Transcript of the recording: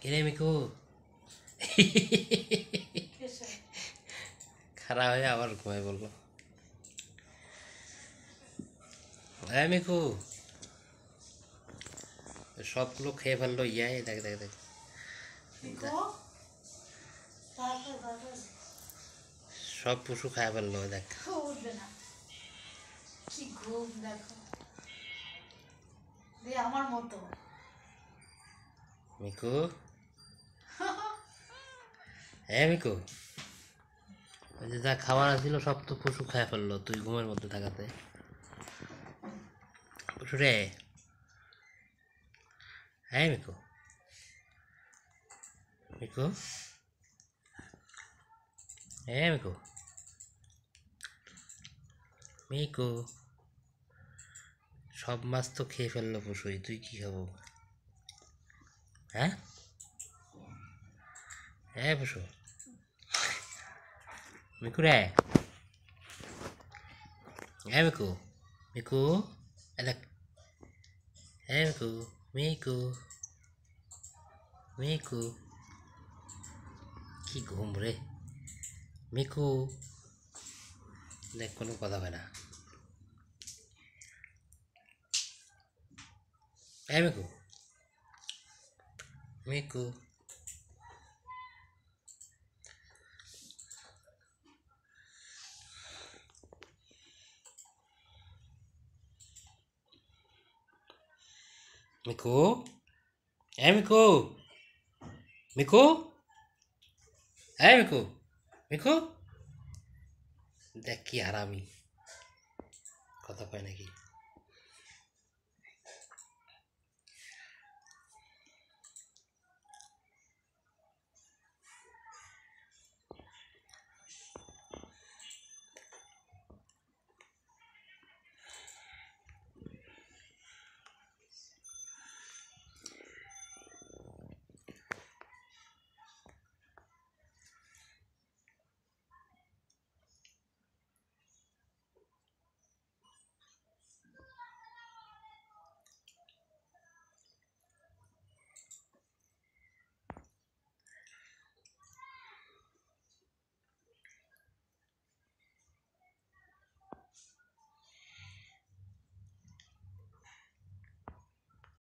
কিরে মিকু খারা হয়ে আবার ঘুমাই বললো হ্যাঁ মিকু সবগুলো খেয়ে ফেললো ইয়াই দেখ দেখ দেখ সব পশু খায় ফেললো দেখ আমার মতো মিকু হ্যাঁ মিকু ওই যে যা খাবার আসছিল সব তো পশু খায় ফেললো তুই ঘুমের মধ্যে থাকাতে পশু রে হ্যাঁ মিকো মিকো হ্যাঁ মিকো মিকু সব মাছ তো খেয়ে ফেললো পশুই তুই কি খাবো হ্যাঁ হ্যাঁ পশু めくれ。えめく。めくえだ。えめく。めく。めく。きくほんぶれ。めく。で、このことかな。えめく。めく。মিকু এ মিকু মিকু এ মিকু মিকু দেখ কি হারামি কথা কয় নাকি